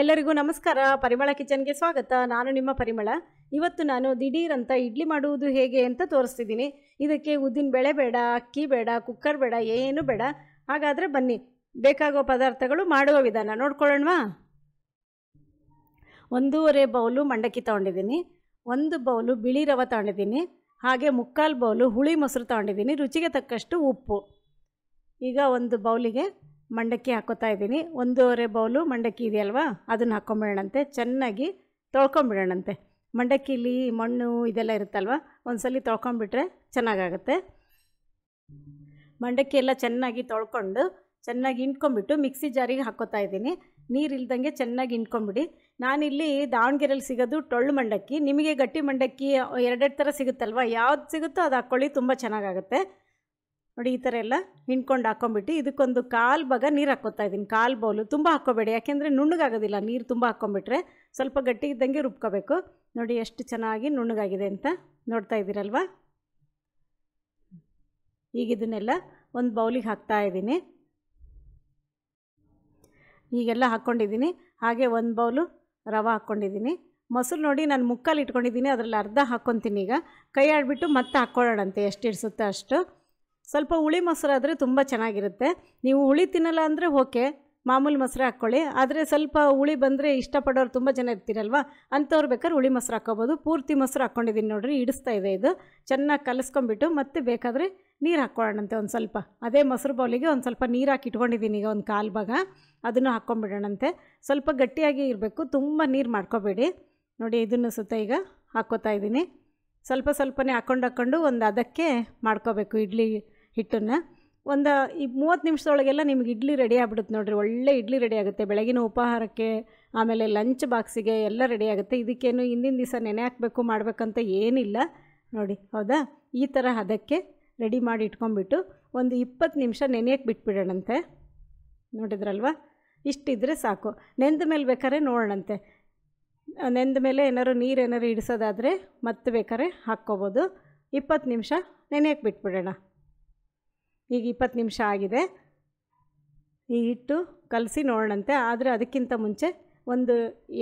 ಎಲ್ಲರಿಗೂ ನಮಸ್ಕಾರ ಪರಿಮಳ ಕಿಚನ್ಗೆ ಸ್ವಾಗತ ನಾನು ನಿಮ್ಮ ಪರಿಮಳ ಇವತ್ತು ನಾನು ದಿಢೀರಂತ ಇಡ್ಲಿ ಮಾಡುವುದು ಹೇಗೆ ಅಂತ ತೋರಿಸ್ತಿದ್ದೀನಿ ಇದಕ್ಕೆ ಉದ್ದಿನ ಬೆಳೆ ಬೇಡ ಅಕ್ಕಿ ಬೇಡ ಕುಕ್ಕರ್ ಬೇಡ ಏನು ಬೇಡ ಹಾಗಾದರೆ ಬನ್ನಿ ಬೇಕಾಗೋ ಪದಾರ್ಥಗಳು ಮಾಡುವ ವಿಧಾನ ನೋಡ್ಕೊಳ್ಳೋಣವಾ ಒಂದೂವರೆ ಬೌಲು ಮಂಡಕ್ಕಿ ತೊಗೊಂಡಿದ್ದೀನಿ ಒಂದು ಬೌಲು ಬಿಳಿ ರವೆ ತೊಗೊಂಡಿದ್ದೀನಿ ಹಾಗೆ ಮುಕ್ಕಾಲು ಬೌಲು ಹುಳಿ ಮೊಸರು ತೊಗೊಂಡಿದ್ದೀನಿ ರುಚಿಗೆ ತಕ್ಕಷ್ಟು ಉಪ್ಪು ಈಗ ಒಂದು ಬೌಲಿಗೆ ಮಂಡಕ್ಕಿ ಹಾಕೋತಾ ಇದ್ದೀನಿ ಒಂದೂವರೆ ಬೌಲು ಮಂಡಕ್ಕಿ ಇದೆಯಲ್ವಾ ಅದನ್ನು ಹಾಕ್ಕೊಂಬಿಡೋಣಂತೆ ಚೆನ್ನಾಗಿ ತೊಳ್ಕೊಂಬಿಡೋಣಂತೆ ಮಂಡಕ್ಕಿಲಿ ಮಣ್ಣು ಇದೆಲ್ಲ ಇರುತ್ತಲ್ವ ಒಂದ್ಸಲ ತೊಳ್ಕೊಂಬಿಟ್ರೆ ಚೆನ್ನಾಗಾಗುತ್ತೆ ಮಂಡಕ್ಕಿ ಎಲ್ಲ ಚೆನ್ನಾಗಿ ತೊಳ್ಕೊಂಡು ಚೆನ್ನಾಗಿ ಹಿಂಡ್ಕೊಂಬಿಟ್ಟು ಮಿಕ್ಸಿ ಜಾರಿಗೆ ಹಾಕೋತಾ ಇದ್ದೀನಿ ನೀರಿಲ್ದಂಗೆ ಚೆನ್ನಾಗಿ ಹಿಂಡ್ಕೊಂಬಿಡಿ ನಾನಿಲ್ಲಿ ದಾವಣಗೆರೆಯಲ್ಲಿ ಸಿಗೋದು ಟೊಳ್ಳು ಮಂಡಕ್ಕಿ ನಿಮಗೆ ಗಟ್ಟಿ ಮಂಡಕ್ಕಿ ಎರಡೆರಡು ಥರ ಸಿಗುತ್ತಲ್ವ ಯಾವ್ದು ಸಿಗುತ್ತೋ ಅದು ಹಾಕ್ಕೊಳ್ಳಿ ತುಂಬ ಚೆನ್ನಾಗಾಗುತ್ತೆ ನೋಡಿ ಈ ಥರ ಎಲ್ಲ ಹಿಂಡ್ಕೊಂಡು ಹಾಕ್ಕೊಂಬಿಟ್ಟು ಇದಕ್ಕೊಂದು ಕಾಲು ಭಾಗ ನೀರು ಹಾಕ್ಕೋತಾ ಇದ್ದೀನಿ ಕಾಲು ಬೌಲು ತುಂಬ ಹಾಕೋಬೇಡಿ ಯಾಕೆಂದರೆ ನುಣ್ಣಗಾಗೋದಿಲ್ಲ ನೀರು ತುಂಬ ಹಾಕ್ಕೊಂಬಿಟ್ರೆ ಸ್ವಲ್ಪ ಗಟ್ಟಿ ಇದ್ದಂಗೆ ರುಬ್ಕೋಬೇಕು ನೋಡಿ ಎಷ್ಟು ಚೆನ್ನಾಗಿ ನುಣ್ಣಗಾಗಿದೆ ಅಂತ ನೋಡ್ತಾ ಇದ್ದೀರಲ್ವ ಈಗ ಇದನ್ನೆಲ್ಲ ಒಂದು ಬೌಲಿಗೆ ಹಾಕ್ತಾ ಇದ್ದೀನಿ ಈಗೆಲ್ಲ ಹಾಕ್ಕೊಂಡಿದ್ದೀನಿ ಹಾಗೆ ಒಂದು ಬೌಲು ರವೆ ಹಾಕ್ಕೊಂಡಿದ್ದೀನಿ ಮೊಸರು ನೋಡಿ ನಾನು ಮುಕ್ಕಾಲು ಇಟ್ಕೊಂಡಿದ್ದೀನಿ ಅದರಲ್ಲಿ ಅರ್ಧ ಹಾಕ್ಕೊತೀನಿ ಈಗ ಕೈ ಆಡಿಬಿಟ್ಟು ಮತ್ತೆ ಹಾಕ್ಕೊಳ್ಳೋಣಂತೆ ಎಷ್ಟು ಇಡಿಸುತ್ತೆ ಅಷ್ಟು ಸ್ವಲ್ಪ ಹುಳಿ ಮೊಸರಾದರೆ ತುಂಬ ಚೆನ್ನಾಗಿರುತ್ತೆ ನೀವು ಹುಳಿ ತಿನ್ನಲ್ಲ ಅಂದರೆ ಓಕೆ ಮಾಮೂಲಿ ಮೊಸರು ಹಾಕ್ಕೊಳ್ಳಿ ಆದರೆ ಸ್ವಲ್ಪ ಹುಳಿ ಬಂದರೆ ಇಷ್ಟಪಡೋರು ತುಂಬ ಜನ ಇರ್ತೀರಲ್ವ ಅಂಥವ್ರು ಬೇಕಾದ್ರೆ ಹುಳಿ ಮೊಸರು ಹಾಕ್ಕೋಬೋದು ಪೂರ್ತಿ ಮೊಸರು ಹಾಕ್ಕೊಂಡಿದ್ದೀನಿ ನೋಡಿರಿ ಇಡಿಸ್ತಾ ಇದೆ ಇದು ಚೆನ್ನಾಗಿ ಕಲಿಸ್ಕೊಂಬಿಟ್ಟು ಮತ್ತೆ ಬೇಕಾದರೆ ನೀರು ಹಾಕ್ಕೊಳ್ಳೋಣಂತೆ ಒಂದು ಸ್ವಲ್ಪ ಅದೇ ಮೊಸರು ಬೌಲಿಗೆ ಒಂದು ಸ್ವಲ್ಪ ನೀರು ಹಾಕಿ ಇಟ್ಕೊಂಡಿದ್ದೀನಿ ಈಗ ಒಂದು ಕಾಲು ಭಾಗ ಅದನ್ನು ಹಾಕ್ಕೊಂಬಿಡೋಣಂತೆ ಸ್ವಲ್ಪ ಗಟ್ಟಿಯಾಗಿ ಇರಬೇಕು ತುಂಬ ನೀರು ಮಾಡ್ಕೋಬೇಡಿ ನೋಡಿ ಇದನ್ನು ಸುತ್ತ ಈಗ ಹಾಕ್ಕೋತಾ ಇದ್ದೀನಿ ಸ್ವಲ್ಪ ಸ್ವಲ್ಪನೇ ಹಾಕ್ಕೊಂಡು ಹಾಕ್ಕೊಂಡು ಒಂದು ಅದಕ್ಕೆ ಮಾಡ್ಕೋಬೇಕು ಇಡ್ಲಿ ಹಿಟ್ಟನ್ನು ಒಂದು ಈ ಮೂವತ್ತು ನಿಮಿಷದೊಳಗೆಲ್ಲ ನಿಮ್ಗೆ ಇಡ್ಲಿ ರೆಡಿ ಆಗ್ಬಿಡುತ್ತೆ ನೋಡಿರಿ ಒಳ್ಳೆ ಇಡ್ಲಿ ರೆಡಿ ಆಗುತ್ತೆ ಬೆಳಗಿನ ಉಪಹಾರಕ್ಕೆ ಆಮೇಲೆ ಲಂಚ್ ಬಾಕ್ಸಿಗೆ ಎಲ್ಲ ರೆಡಿ ಆಗುತ್ತೆ ಇದಕ್ಕೇನು ಹಿಂದಿನ ದಿವಸ ನೆನೆ ಹಾಕಬೇಕು ಮಾಡಬೇಕಂತ ಏನಿಲ್ಲ ನೋಡಿ ಹೌದಾ ಈ ಥರ ಅದಕ್ಕೆ ರೆಡಿ ಮಾಡಿ ಇಟ್ಕೊಂಬಿಟ್ಟು ಒಂದು ಇಪ್ಪತ್ತು ನಿಮಿಷ ನೆನೆಯಕ್ಕೆ ಬಿಟ್ಬಿಡೋಣಂತೆ ನೋಡಿದ್ರಲ್ವ ಇಷ್ಟಿದ್ರೆ ಸಾಕು ನೆಂದ ಮೇಲೆ ಬೇಕಾದ್ರೆ ನೋಡೋಣಂತೆ ನೆಂದ ಮೇಲೆ ಏನಾರು ನೀರು ಏನಾರು ಇಡಿಸೋದಾದರೆ ಮತ್ತೆ ಬೇಕಾದ್ರೆ ಹಾಕ್ಕೋಬೋದು ಇಪ್ಪತ್ತು ನಿಮಿಷ ನೆನೆಯಕ್ಕೆ ಬಿಟ್ಬಿಡೋಣ ಈಗ ಇಪ್ಪತ್ತು ನಿಮಿಷ ಆಗಿದೆ ಈ ಹಿಟ್ಟು ಕಲಸಿ ನೋಡೋಣಂತೆ ಆದರೆ ಅದಕ್ಕಿಂತ ಮುಂಚೆ ಒಂದು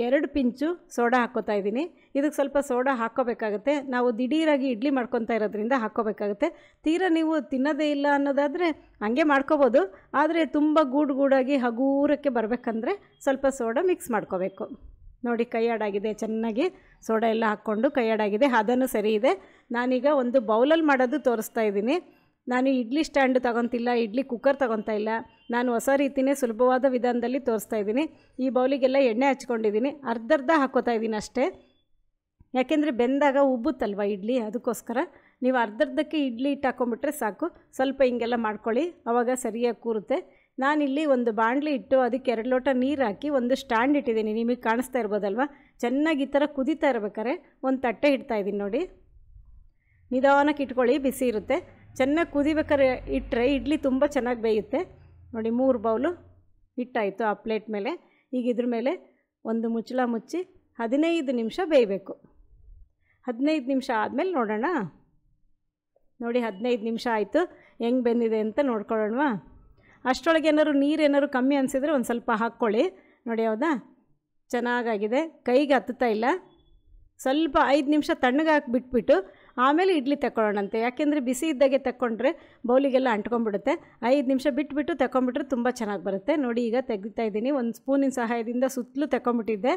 ಎರಡು ಪಿಂಚು ಸೋಡಾ ಹಾಕ್ಕೋತಾ ಇದ್ದೀನಿ ಇದಕ್ಕೆ ಸ್ವಲ್ಪ ಸೋಡಾ ಹಾಕ್ಕೋಬೇಕಾಗುತ್ತೆ ನಾವು ದಿಢೀರಾಗಿ ಇಡ್ಲಿ ಮಾಡ್ಕೊತಾ ಇರೋದ್ರಿಂದ ಹಾಕ್ಕೋಬೇಕಾಗುತ್ತೆ ತೀರಾ ನೀವು ತಿನ್ನೋದೇ ಇಲ್ಲ ಅನ್ನೋದಾದರೆ ಹಂಗೆ ಮಾಡ್ಕೋಬೋದು ಆದರೆ ತುಂಬ ಗೂಡು ಗೂಡಾಗಿ ಹಗೂರಕ್ಕೆ ಬರಬೇಕಂದ್ರೆ ಸ್ವಲ್ಪ ಸೋಡಾ ಮಿಕ್ಸ್ ಮಾಡ್ಕೋಬೇಕು ನೋಡಿ ಕೈಯಾಡಾಗಿದೆ ಚೆನ್ನಾಗಿ ಸೋಡಾ ಎಲ್ಲ ಹಾಕ್ಕೊಂಡು ಕೈಯಾಡಾಗಿದೆ ಅದನ್ನು ಸರಿ ಇದೆ ನಾನೀಗ ಒಂದು ಬೌಲಲ್ಲಿ ಮಾಡೋದು ತೋರಿಸ್ತಾ ಇದ್ದೀನಿ ನಾನು ಇಡ್ಲಿ ಸ್ಟ್ಯಾಂಡ್ ತಗೊತಿಲ್ಲ ಇಡ್ಲಿ ಕುಕ್ಕರ್ ತಗೊತಾ ಇಲ್ಲ ನಾನು ಹೊಸ ರೀತಿಯೇ ಸುಲಭವಾದ ವಿಧಾನದಲ್ಲಿ ತೋರಿಸ್ತಾ ಇದ್ದೀನಿ ಈ ಬೌಲಿಗೆಲ್ಲ ಎಣ್ಣೆ ಹಚ್ಕೊಂಡಿದ್ದೀನಿ ಅರ್ಧರ್ಧ ಹಾಕೋತಾ ಇದ್ದೀನಿ ಅಷ್ಟೇ ಯಾಕೆಂದರೆ ಬೆಂದಾಗ ಉಬ್ಬುತ್ತಲ್ವ ಇಡ್ಲಿ ಅದಕ್ಕೋಸ್ಕರ ನೀವು ಅರ್ಧರ್ಧಕ್ಕೆ ಇಡ್ಲಿ ಇಟ್ಟು ಹಾಕೊಂಡ್ಬಿಟ್ರೆ ಸಾಕು ಸ್ವಲ್ಪ ಹಿಂಗೆಲ್ಲ ಮಾಡ್ಕೊಳ್ಳಿ ಅವಾಗ ಸರಿಯಾಗಿ ಕೂರುತ್ತೆ ನಾನಿಲ್ಲಿ ಒಂದು ಬಾಣಲಿ ಇಟ್ಟು ಅದಕ್ಕೆ ಎರಡು ಲೋಟ ನೀರು ಹಾಕಿ ಒಂದು ಸ್ಟ್ಯಾಂಡ್ ಇಟ್ಟಿದ್ದೀನಿ ನಿಮಗೆ ಕಾಣಿಸ್ತಾ ಇರ್ಬೋದಲ್ವ ಚೆನ್ನಾಗಿ ಈ ಥರ ಕುದೀತಾ ಇರ್ಬೇಕಾರೆ ಒಂದು ತಟ್ಟೆ ಇಡ್ತಾ ಇದ್ದೀನಿ ನೋಡಿ ನಿಧಾನಕ್ಕೆ ಇಟ್ಕೊಳ್ಳಿ ಬಿಸಿ ಇರುತ್ತೆ ಚೆನ್ನಾಗಿ ಕುದಿಬೇಕಾದ್ರೆ ಇಟ್ಟರೆ ಇಡ್ಲಿ ತುಂಬ ಚೆನ್ನಾಗಿ ಬೇಯುತ್ತೆ ನೋಡಿ ಮೂರು ಬೌಲು ಹಿಟ್ಟಾಯಿತು ಆ ಪ್ಲೇಟ್ ಮೇಲೆ ಈಗ ಇದ್ರ ಮೇಲೆ ಒಂದು ಮುಚ್ಚಳ ಮುಚ್ಚಿ ಹದಿನೈದು ನಿಮಿಷ ಬೇಯಬೇಕು ಹದಿನೈದು ನಿಮಿಷ ಆದಮೇಲೆ ನೋಡೋಣ ನೋಡಿ ಹದಿನೈದು ನಿಮಿಷ ಆಯಿತು ಹೆಂಗೆ ಬೆಂದಿದೆ ಅಂತ ನೋಡ್ಕೊಳ್ಳೋಣವಾ ಅಷ್ಟೊಳಗೆ ಏನಾದ್ರು ನೀರು ಏನಾದ್ರು ಕಮ್ಮಿ ಅನಿಸಿದರೆ ಒಂದು ಸ್ವಲ್ಪ ಹಾಕ್ಕೊಳ್ಳಿ ನೋಡಿ ಹೌದಾ ಚೆನ್ನಾಗಾಗಿದೆ ಕೈಗೆ ಹತ್ತುತ್ತಾ ಇಲ್ಲ ಸ್ವಲ್ಪ ಐದು ನಿಮಿಷ ತಣ್ಣಗಾಕಿ ಬಿಟ್ಬಿಟ್ಟು ಆಮೇಲೆ ಇಡ್ಲಿ ತಗೊಳ್ಳೋಣಂತೆ ಯಾಕೆಂದರೆ ಬಿಸಿ ಇದ್ದಾಗೆ ತಗೊಂಡ್ರೆ ಬೌಲಿಗೆಲ್ಲ ಅಂಟ್ಕೊಂಡ್ಬಿಡುತ್ತೆ ಐದು ನಿಮಿಷ ಬಿಟ್ಬಿಟ್ಟು ತಗೊಂಡ್ಬಿಟ್ರೆ ತುಂಬ ಚೆನ್ನಾಗಿ ಬರುತ್ತೆ ನೋಡಿ ಈಗ ತೆಗಿತಾ ಇದ್ದೀನಿ ಒಂದು ಸ್ಪೂನಿನ ಸಹಾಯದಿಂದ ಸುತ್ತಲೂ ತಗೊಂಡ್ಬಿಟ್ಟಿದ್ದೆ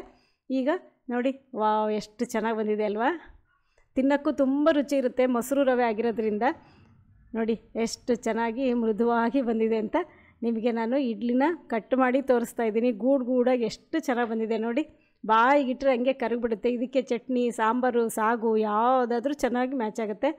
ಈಗ ನೋಡಿ ವಾವ್ ಎಷ್ಟು ಚೆನ್ನಾಗಿ ಬಂದಿದೆ ಅಲ್ವಾ ತಿನ್ನೋಕ್ಕೂ ತುಂಬ ರುಚಿ ಇರುತ್ತೆ ಮೊಸರು ರವೆ ಆಗಿರೋದ್ರಿಂದ ನೋಡಿ ಎಷ್ಟು ಚೆನ್ನಾಗಿ ಮೃದುವಾಗಿ ಬಂದಿದೆ ಅಂತ ನಿಮಗೆ ನಾನು ಇಡ್ಲಿನ ಕಟ್ ಮಾಡಿ ತೋರಿಸ್ತಾ ಇದ್ದೀನಿ ಗೂಡು ಗೂಡಾಗಿ ಎಷ್ಟು ಚೆನ್ನಾಗಿ ಬಂದಿದೆ ನೋಡಿ ಬಾಯಿಗಿಟ್ಟರೆ ಹಂಗೆ ಕರಗಿಬಿಡುತ್ತೆ ಇದಕ್ಕೆ ಚಟ್ನಿ ಸಾಂಬಾರು ಸಾಗು ಯಾವುದಾದ್ರೂ ಚೆನ್ನಾಗಿ ಮ್ಯಾಚ್ ಆಗುತ್ತೆ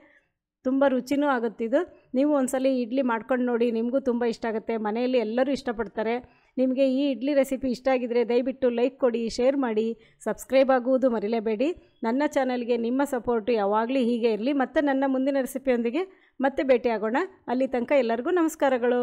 ತುಂಬ ರುಚಿನೂ ಆಗುತ್ತಿದ್ದು ನೀವು ಒಂದ್ಸಲ ಇಡ್ಲಿ ಮಾಡ್ಕೊಂಡು ನೋಡಿ ನಿಮಗೂ ತುಂಬ ಇಷ್ಟ ಆಗುತ್ತೆ ಮನೆಯಲ್ಲಿ ಎಲ್ಲರೂ ಇಷ್ಟಪಡ್ತಾರೆ ನಿಮಗೆ ಈ ಇಡ್ಲಿ ರೆಸಿಪಿ ಇಷ್ಟ ಆಗಿದ್ದರೆ ದಯವಿಟ್ಟು ಲೈಕ್ ಕೊಡಿ ಶೇರ್ ಮಾಡಿ ಸಬ್ಸ್ಕ್ರೈಬ್ ಆಗುವುದು ಮರಿಲೇಬೇಡಿ ನನ್ನ ಚಾನಲ್ಗೆ ನಿಮ್ಮ ಸಪೋರ್ಟು ಯಾವಾಗಲೂ ಹೀಗೆ ಇರಲಿ ಮತ್ತು ನನ್ನ ಮುಂದಿನ ರೆಸಿಪಿಯೊಂದಿಗೆ ಮತ್ತೆ ಭೇಟಿಯಾಗೋಣ ಅಲ್ಲಿ ತನಕ ಎಲ್ಲರಿಗೂ ನಮಸ್ಕಾರಗಳು